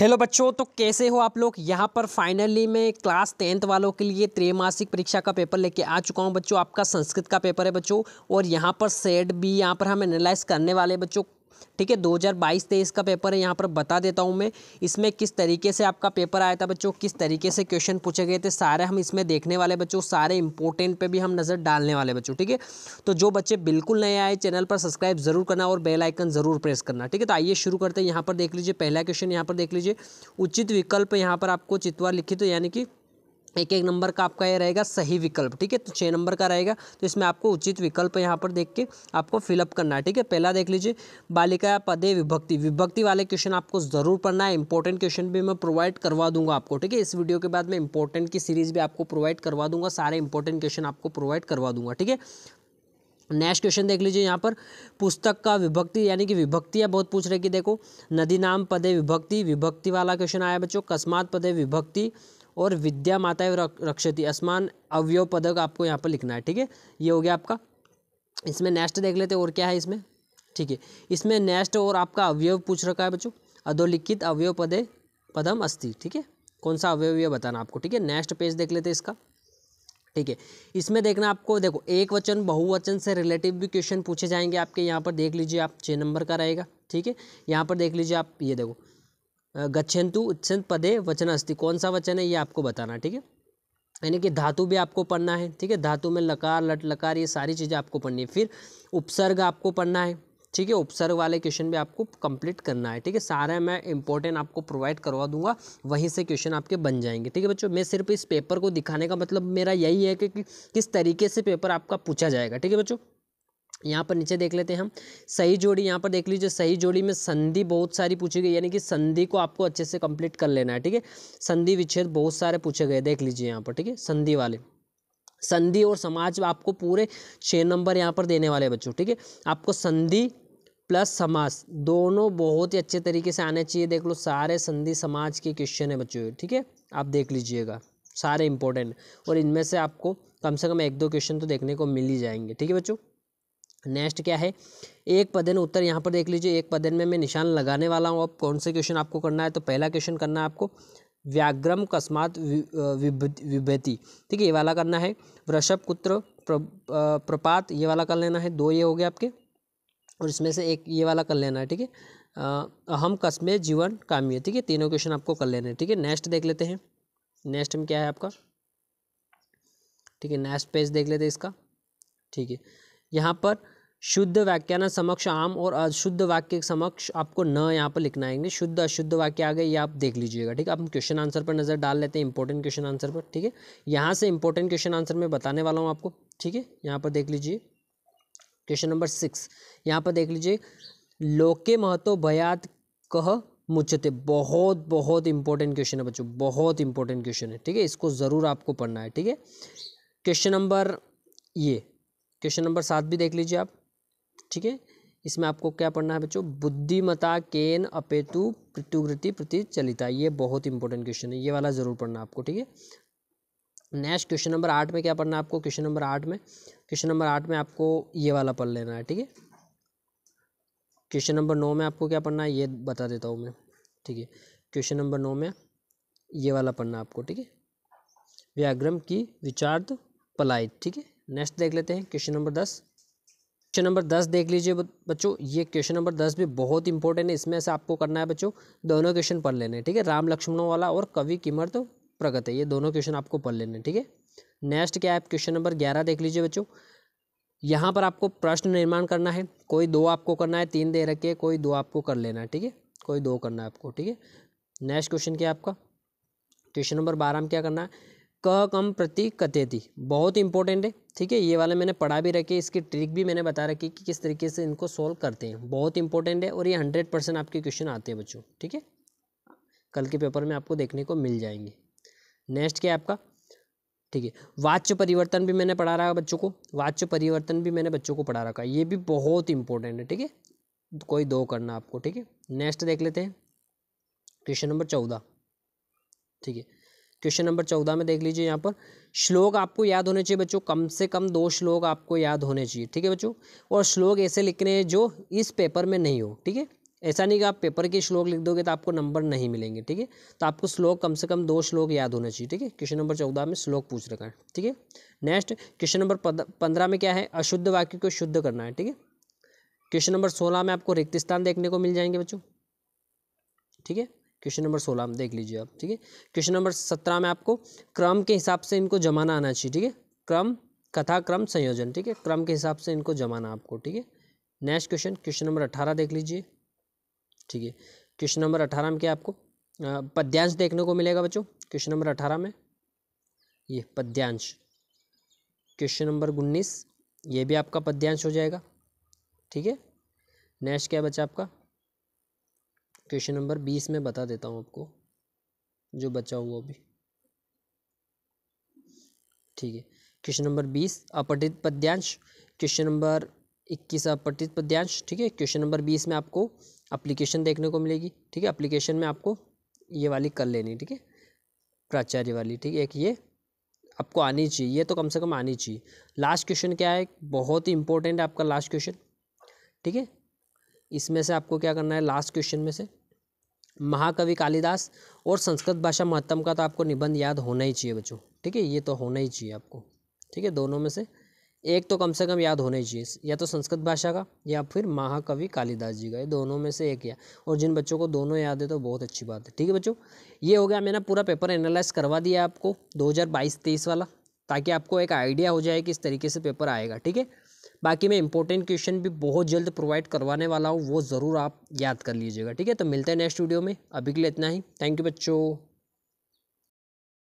hello बच्चों तो कैसे हो आप लोग यहाँ पर फाइनली मैं क्लास टेंथ वालों के लिए त्रैमासिक परीक्षा का पेपर लेके आ चुका हूँ बच्चों आपका संस्कृत का पेपर है बच्चों और यहाँ पर सेट भी यहाँ पर हम एनालाइज करने वाले बच्चों ठीक है 2022 तेईस का पेपर है यहाँ पर बता देता हूँ मैं इसमें किस तरीके से आपका पेपर आया था बच्चों किस तरीके से क्वेश्चन पूछे गए थे सारे हम इसमें देखने वाले बच्चों सारे इंपॉर्टेंट पे भी हम नज़र डालने वाले बच्चों ठीक है तो जो बच्चे बिल्कुल नए आए चैनल पर सब्सक्राइब जरूर करना और बेलाइकन जरूर प्रेस करना ठीक है तो आइए शुरू करते हैं यहाँ पर देख लीजिए पहला क्वेश्चन यहाँ पर देख लीजिए उचित विकल्प यहाँ पर आपको चितवा लिखित यानी कि एक एक नंबर का आपका ये रहेगा सही विकल्प ठीक है तो छः नंबर का रहेगा तो इसमें आपको उचित विकल्प यहाँ पर देख के आपको फिलअप करना है ठीक है पहला देख लीजिए बालिका पदे विभक्ति विभक्ति वाले क्वेश्चन आपको ज़रूर पढ़ना है इंपॉर्टेंट क्वेश्चन भी मैं प्रोवाइड करवा दूंगा आपको ठीक है इस वीडियो के बाद मैं इंपॉर्टेंट की सीरीज़ भी आपको प्रोवाइड करवा दूंगा सारे इंपॉर्टेंट क्वेश्चन आपको प्रोवाइड करवा दूंगा ठीक है नेक्स्ट क्वेश्चन देख लीजिए यहाँ पर पुस्तक का विभक्ति यानी कि विभक्तियाँ बहुत पूछ रहे कि देखो नदी नाम पदे विभक्ति विभक्ति वाला क्वेश्चन आया बच्चों कस्मात पदे विभक्ति और विद्या माता एवं रक्षति असमान अवयव पदक आपको यहाँ पर लिखना है ठीक है ये हो गया आपका इसमें नेक्स्ट देख लेते और क्या है इसमें ठीक है इसमें नेक्स्ट और आपका अवयव पूछ रखा है बच्चों अधोलिखित अवयव पदे पदम अस्थि ठीक है कौन सा अवयव यह बताना आपको ठीक है नेक्स्ट पेज देख लेते इसका ठीक है इसमें देखना आपको देखो एक वचन बहुवचन से रिलेटिव भी क्वेश्चन पूछे जाएंगे आपके यहाँ पर देख लीजिए आप छः नंबर का रहेगा ठीक है यहाँ पर देख लीजिए आप ये देखो गच्छन्तु इच्छंत पदे वचन अस्ति कौन सा वचन है ये आपको बताना ठीक है यानी कि धातु भी आपको पढ़ना है ठीक है धातु में लकार लट लकार ये सारी चीज़ें आपको पढ़नी है फिर उपसर्ग आपको पढ़ना है ठीक है उपसर्ग वाले क्वेश्चन भी आपको कंप्लीट करना है ठीक है सारे मैं इंपॉर्टेंट आपको प्रोवाइड करवा दूंगा वहीं से क्वेश्चन आपके बन जाएंगे ठीक है बच्चों मैं सिर्फ इस पेपर को दिखाने का मतलब मेरा यही है कि, कि किस तरीके से पेपर आपका पूछा जाएगा ठीक है बच्चों यहाँ पर नीचे देख लेते हैं हम सही जोड़ी यहाँ पर देख लीजिए सही जोड़ी में संधि बहुत सारी पूछी गई यानी कि संधि को आपको अच्छे से कंप्लीट कर लेना है ठीक है संधि विच्छेद बहुत सारे पूछे गए देख लीजिए यहाँ पर ठीक है संधि वाले संधि और समाज आपको पूरे छः नंबर यहाँ पर देने वाले बच्चों ठीक है आपको संधि प्लस समाज दोनों बहुत ही अच्छे तरीके से आने चाहिए देख लो सारे संधि समाज के क्वेश्चन है बच्चों ठीक है आप देख लीजिएगा सारे इंपॉर्टेंट और इनमें से आपको कम से कम एक दो क्वेश्चन तो देखने को मिल ही जाएंगे ठीक है बच्चों नेक्स्ट क्या है एक पदन उत्तर यहाँ पर देख लीजिए एक पदन में मैं निशान लगाने वाला हूँ अब कौन से क्वेश्चन आपको करना है तो पहला क्वेश्चन करना है आपको व्याग्रम कस्मात विभेति ठीक है ये वाला करना है वृषभ कुत्र प्र, प्रपात ये वाला कर लेना है दो ये हो गए आपके और इसमें से एक ये वाला कर लेना है ठीक है अहम कस्मे जीवन काम्य ठीक है तीनों क्वेश्चन आपको कर लेने हैं ठीक है नेक्स्ट देख लेते हैं नेक्स्ट में क्या है आपका ठीक है नेक्स्ट पेज देख लेते हैं इसका ठीक है यहाँ पर शुद्ध वाक्य ना समक्ष आम और अशुद्ध वाक्य के समक्ष आपको न यहाँ पर लिखना है शुद्ध अशुद्ध वाक्य आ गए ये आप देख लीजिएगा ठीक है आप हम क्वेश्चन आंसर पर नज़र डाल लेते हैं इंपॉर्टेंट क्वेश्चन आंसर पर ठीक है यहाँ से इंपॉर्टेंट क्वेश्चन आंसर मैं बताने वाला हूँ आपको ठीक है यहाँ पर देख लीजिए क्वेश्चन नंबर सिक्स यहाँ पर देख लीजिए लोके महत्व भयात कह मुचते बहुत बहुत इंपॉर्टेंट क्वेश्चन है बच्चों बहुत इंपॉर्टेंट क्वेश्चन है ठीक है इसको ज़रूर आपको पढ़ना है ठीक है क्वेश्चन नंबर ये क्वेश्चन नंबर सात भी देख लीजिए आप ठीक है इसमें आपको क्या पढ़ना है बच्चों बुद्धिमता केन अपेतु प्रत्युगृति प्रतिचलिता ये बहुत इंपॉर्टेंट क्वेश्चन है ये वाला ज़रूर पढ़ना आपको ठीक है नेक्स्ट क्वेश्चन नंबर आठ में क्या पढ़ना है आपको क्वेश्चन नंबर आठ में क्वेश्चन नंबर आठ में आपको ये वाला पढ़ लेना है ठीक है क्वेश्चन नंबर नौ में आपको क्या पढ़ना है ये बता देता हूँ मैं ठीक है क्वेश्चन नंबर नौ में ये वाला पढ़ना आपको ठीक है व्याग्रम की विचार्थ पलायित ठीक है नेक्स्ट देख लेते हैं क्वेश्चन नंबर दस क्वेश्चन नंबर दस देख लीजिए बच्चों ये क्वेश्चन नंबर दस भी बहुत इंपॉर्टेंट है इसमें से आपको करना है बच्चों दोनों क्वेश्चन पढ़ लेने ठीक है राम लक्ष्मणों वाला और कवि किमर्त प्रगत है ये दोनों क्वेश्चन आपको पढ़ लेने ठीक है नेक्स्ट क्या है क्वेश्चन नंबर ग्यारह देख लीजिए बच्चों यहाँ पर आपको प्रश्न निर्माण करना है कोई दो आपको करना है तीन दे रखे कोई दो आपको कर लेना है ठीक है कोई दो करना है आपको ठीक है नेक्स्ट क्वेश्चन क्या आपका क्वेश्चन नंबर बारह में क्या करना है क कम प्रति थी बहुत इंपॉर्टेंट है ठीक है ये वाले मैंने पढ़ा भी रखे इसकी ट्रिक भी मैंने बता रखी कि किस तरीके से इनको सोल्व करते हैं बहुत इंपॉर्टेंट है और ये हंड्रेड परसेंट आपके क्वेश्चन आते हैं बच्चों ठीक है कल के पेपर में आपको देखने को मिल जाएंगे नेक्स्ट क्या है आपका ठीक है वाच्य परिवर्तन भी मैंने पढ़ा रहा है बच्चों को वाच्य परिवर्तन भी मैंने बच्चों को पढ़ा रखा है ये भी बहुत इंपॉर्टेंट है ठीक है कोई दो करना आपको ठीक है नेक्स्ट देख लेते हैं क्वेश्चन नंबर चौदह ठीक है क्वेश्चन नंबर चौदह में देख लीजिए यहाँ पर श्लोक आपको याद होने चाहिए बच्चों कम से कम दो श्लोक आपको याद होने चाहिए ठीक है बच्चों और श्लोक ऐसे लिखने हैं जो इस पेपर में नहीं हो ठीक है ऐसा नहीं कि आप पेपर के श्लोक लिख दोगे तो आपको नंबर नहीं मिलेंगे ठीक है तो आपको श्लोक कम से कम दो श्लोक याद होना चाहिए ठीक है क्वेश्चन नंबर चौदह में श्लोक पूछ रखा है ठीक है नेक्स्ट क्वेश्चन नंबर पंद्रह में क्या है अशुद्ध वाक्य को शुद्ध करना है ठीक है क्वेश्चन नंबर सोलह में आपको रिक्त स्थान देखने को मिल जाएंगे बच्चों ठीक है क्वेश्चन नंबर सोलह में देख लीजिए आप ठीक है क्वेश्चन नंबर सत्रह में आपको क्रम के हिसाब से इनको जमाना आना चाहिए ठीक है क्रम कथा क्रम संयोजन ठीक है क्रम के हिसाब से इनको जमाना आपको ठीक है नेक्स्ट क्वेश्चन क्वेश्चन नंबर अठारह देख लीजिए ठीक है क्वेश्चन नंबर अठारह में क्या आपको पद्यांश देखने को मिलेगा बच्चों क्वेश्चन नंबर अठारह में ये पद्यांश क्वेश्चन नंबर उन्नीस ये भी आपका पद्यांश हो जाएगा ठीक है नेक्स्ट क्या बच्चा आपका क्वेश्चन नंबर बीस में बता देता हूँ आपको जो बचा हुआ अभी ठीक है क्वेश्चन नंबर बीस अपठित पद्यांश क्वेश्चन नंबर इक्कीस अपठित पद्यांश ठीक है क्वेश्चन नंबर बीस में आपको अप्लीकेशन देखने को मिलेगी ठीक है अप्लीकेशन में आपको ये वाली कर लेनी ठीक है प्राचार्य वाली ठीक है एक ये आपको आनी चाहिए ये तो कम से कम आनी चाहिए लास्ट क्वेश्चन क्या है बहुत ही इंपॉर्टेंट है आपका लास्ट क्वेश्चन ठीक है इसमें से आपको क्या करना है लास्ट क्वेश्चन में से महाकवि कालिदास और संस्कृत भाषा महत्तम का तो आपको निबंध याद होना ही चाहिए बच्चों ठीक है ये तो होना ही चाहिए आपको ठीक है दोनों में से एक तो कम से कम याद होना ही चाहिए या तो संस्कृत भाषा का या फिर महाकवि कालिदास जी का ये दोनों में से एक या और जिन बच्चों को दोनों याद है तो बहुत अच्छी बात है ठीक है बच्चों ये हो गया मैंने पूरा पेपर एनालाइज करवा दिया आपको दो हज़ार वाला ताकि आपको एक आइडिया हो जाए कि इस तरीके से पेपर आएगा ठीक है बाकी मैं इंपॉर्टेंट क्वेश्चन भी बहुत जल्द प्रोवाइड करवाने वाला हूँ वो ज़रूर आप याद कर लीजिएगा ठीक है तो मिलते हैं नेक्स्ट वीडियो में अभी के लिए इतना ही थैंक यू बच्चों